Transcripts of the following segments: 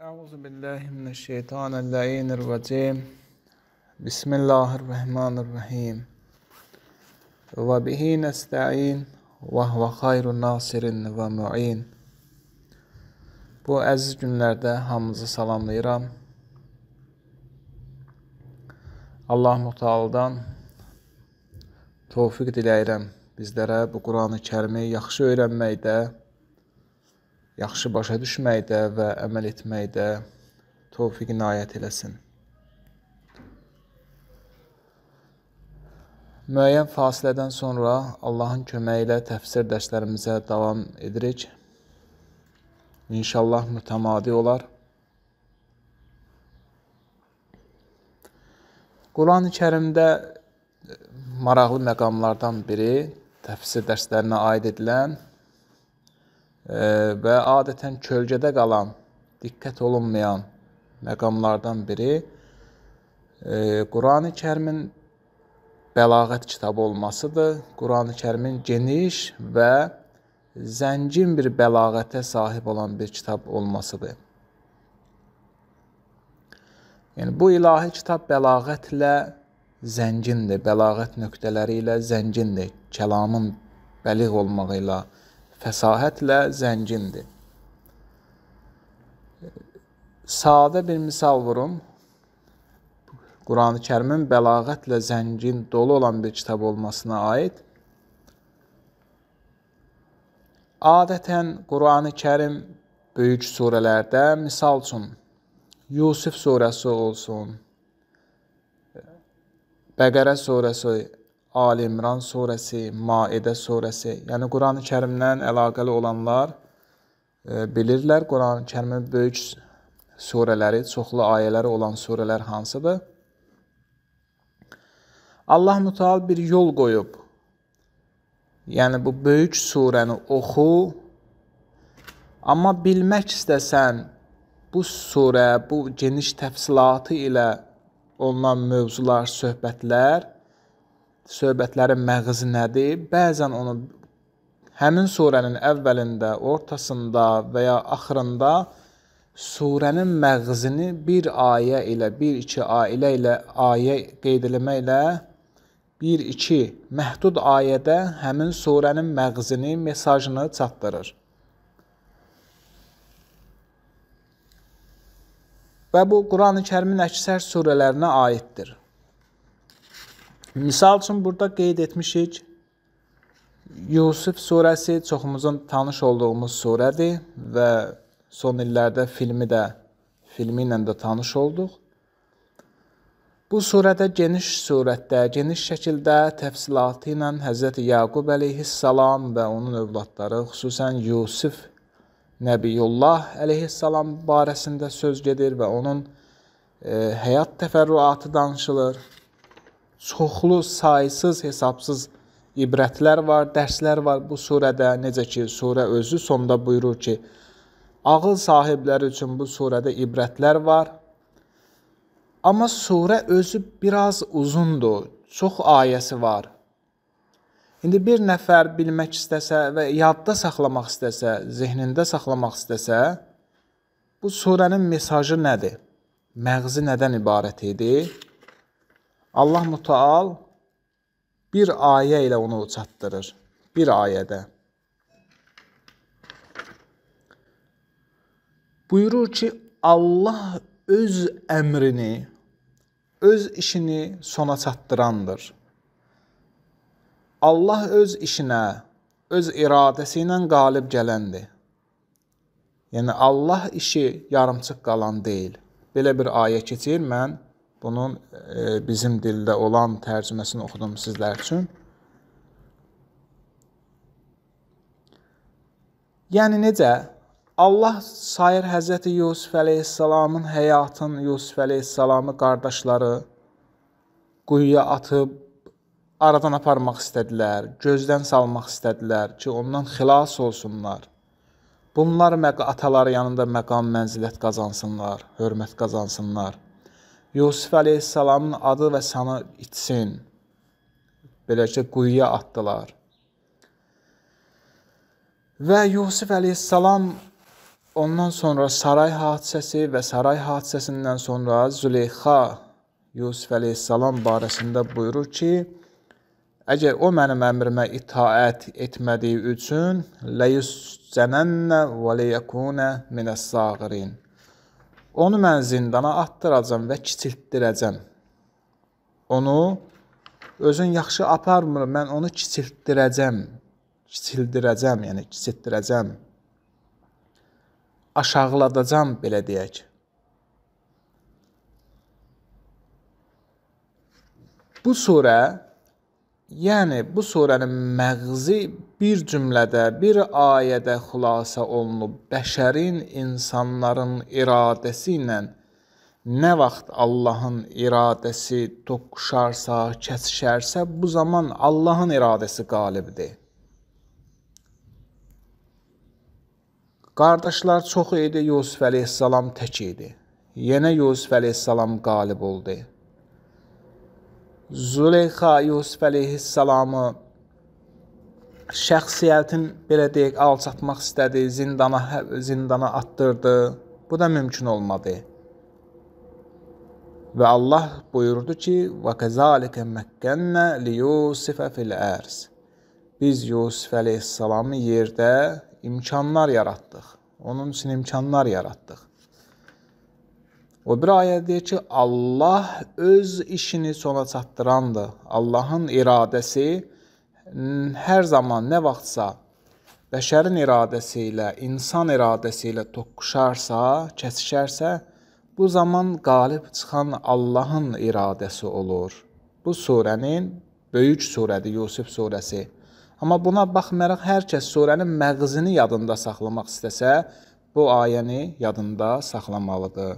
أعوذ بالله من الشيطان اللعين الرجيم بسم الله الرحمن الرحيم وبه نستعين وهو خayr nasirin və muin Bu əziz günlərdə hamınızı salamlayıram. Allah Mutaaldan tövfiq diləyirəm bizlərə bu Qurani-Kərimi yaxşı öyrənməkdə, yaxşı başa düşməkdə və əməl etməkdə tövfiq inayət eləsin. Müəyyən fasilədən sonra Allahın köməyi ilə təfsir dərslərimizə davam edirik. İnşallah mütəmadi olar. Qurani-Kərimdə maraqlı məqamlardan biri təfsir dərslərinə aid edilən və adətən kölgədə qalan, diqqət olunmayan məqamlardan biri e, Qurani Kərimin bəlağət kitabı olmasıdır. Qurani Kərimin geniş və zəngin bir bəlağətə sahib olan bir kitab olmasıdır. Yəni bu ilahi kitab bəlağətlə zəngindir, bəlağət nöqtələri ilə zəngindir, kəlamın bəliğ olmağı ilə zəngindir fəsahətlə zəngindir. Sadə bir misal vurum. Qurani Kərimin bəlağətlə zəngin, dolu olan bir kitab olmasına aid. Adətən Qurani Kərim böyük surələrdə, misal üçün Yusif surəsi olsun, Bəqərə surəsi, Ali İmran surəsi, Maidə surəsi, yəni Qurani Kərimdən əlaqəli olanlar e, bilirlər Qurani Kərimin böyük surələri, çoxlu ayələri olan surələr hansıdır? Allah Müteal bir yol qoyub. Yəni bu böyük surəni oxu, amma bilmək istəsən bu surə, bu geniş təfsilatı ilə olunan mövzular, söhbətlər söhbətlərin məğzi nədir? Bəzən onu həmin surənin əvvəlində, ortasında və ya axırında surənin məğzini bir ayə ilə, bir iki ailə ilə ayə qeyd eləməklə 1-2 məhdud ayədə həmin surənin məğzini, mesajını çatdırır. Və bu Qurani-Kərimin əksər surələrinə aiddir. Misal üçün burada qeyd etmişik, Yusif surəsi çoxumuzun tanış olduğumuz surədir və son illərdə filmi də filmi ilə də tanış olduq. Bu surədə geniş surətdə, geniş şəkildə təfsilatı ilə Həzrət Yaqub əleyhissalam və onun övladları, xüsusən Yusif Nəbiyullah əleyhissalam barəsində söz gedir və onun e, həyat təfərrüatı danışılır çoxlu saysız, hesabsız ibrətlər var, dərslər var bu surədə. Necə ki, surə özü sonda buyurur ki, ağıl sahibləri üçün bu surədə ibrətlər var. Amma surə özü biraz uzundur, çox ayəsi var. İndi bir nəfər bilmək istəsə və yadda saxlamaq istəsə, zehnində saxlamaq istəsə, bu surənin mesajı nədir? Məğzi nədən ibarət idi? Allah Müteal bir ayə ilə onu çatdırır. Bir ayədə. Buyurur ki, Allah öz əmrini, öz işini sona çatdırandır. Allah öz işinə, öz iradəsi ilə qalib gələndir. Yəni Allah işi yarımçıq qalan deyil. Belə bir ayə keçir, mən Bunun e, bizim dildə olan tərcüməsini oxudum sizlər üçün. Yəni necə? Allah sayır Həzrəti Yusuf əleyhissalamın həyatını, Yusuf əleyhissalamı qardaşları quyuya atıb aradan aparmaq istədilər, gözdən salmaq istədilər ki, ondan xilas olsunlar. Bunlar ataları yanında məqam, mənzilət qazansınlar, hörmət qazansınlar. Yusuf əleyhissalamın adı və sanı içsin. Beləcə quyuya atdılar. Və Yusuf əleyhissalam ondan sonra saray hadisəsi və saray hadisəsindən sonra Züleyxa Yusuf əleyhissalam barəsində buyurur ki, əgər o mənim əmrimə itaət etmədiyi üçün ləyüscənənnə və ləyəkunə minəs-sağirin Onu mən zindana atdıracam və kiçiltdirəcəm. Onu özün yaxşı aparmır, mən onu kiçiltdirəcəm. Kiçildirəcəm, yəni kiçiltdirəcəm. Aşağıladacam belə deyək. Bu surə Yəni bu surənin məğzi bir cümlədə, bir ayədə xülasə olunub. Bəşərin, insanların iradəsi ilə nə vaxt Allahın iradəsi toqquşarsa, kəsişərsə, bu zaman Allahın iradəsi qalibdir. Qardaşlar çoxu idi, Yusuf əleyhissalam tək idi. Yenə Yusuf əleyhissalam qalib oldu. Züleyxa Yusuf əleyhissalamı şəxsiyyətin belə deyək alçatmaq istədi, zindana hə, zindana atdırdı. Bu da mümkün olmadı. Və Allah buyurdu ki: "Və kəzalika məkkənnə li Yusufa fil ərs." Biz Yusuf əleyhissalamı yerdə imkanlar yaratdıq. Onun üçün imkanlar yaratdıq. O bir ayə deyir ki, Allah öz işini sona çatdırandır. Allahın iradəsi hər zaman nə vaxtsa bəşərin iradəsi ilə, insan iradəsi ilə toqquşarsa, kəsişərsə, bu zaman qalib çıxan Allahın iradəsi olur. Bu surənin böyük surədir, Yusif surəsi. Amma buna baxmayaraq hər kəs surənin məğzini yadında saxlamaq istəsə, bu ayəni yadında saxlamalıdır.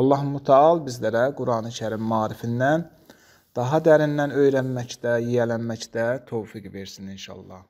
Allah mütəal bizlərə Qurani-Kərim maarifindən daha dərindən öyrənməkdə, yiyələnməkdə tövfiq versin inşallah.